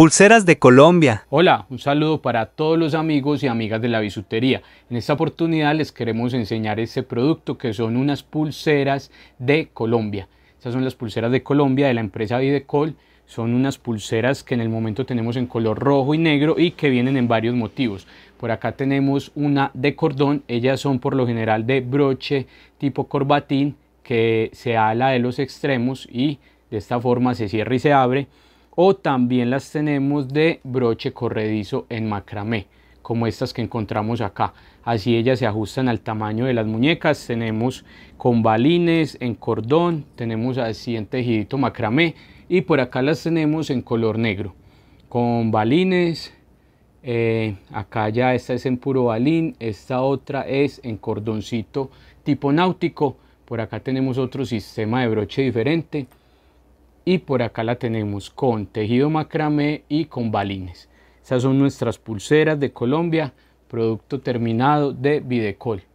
Pulseras de Colombia. Hola, un saludo para todos los amigos y amigas de la bisutería. En esta oportunidad les queremos enseñar este producto que son unas pulseras de Colombia. Estas son las pulseras de Colombia de la empresa Videcol. Son unas pulseras que en el momento tenemos en color rojo y negro y que vienen en varios motivos. Por acá tenemos una de cordón, ellas son por lo general de broche tipo corbatín que se ala de los extremos y de esta forma se cierra y se abre o también las tenemos de broche corredizo en macramé como estas que encontramos acá así ellas se ajustan al tamaño de las muñecas tenemos con balines en cordón tenemos así en tejidito macramé y por acá las tenemos en color negro con balines eh, acá ya esta es en puro balín esta otra es en cordoncito tipo náutico por acá tenemos otro sistema de broche diferente y por acá la tenemos con tejido macramé y con balines. Estas son nuestras pulseras de Colombia, producto terminado de Videcol.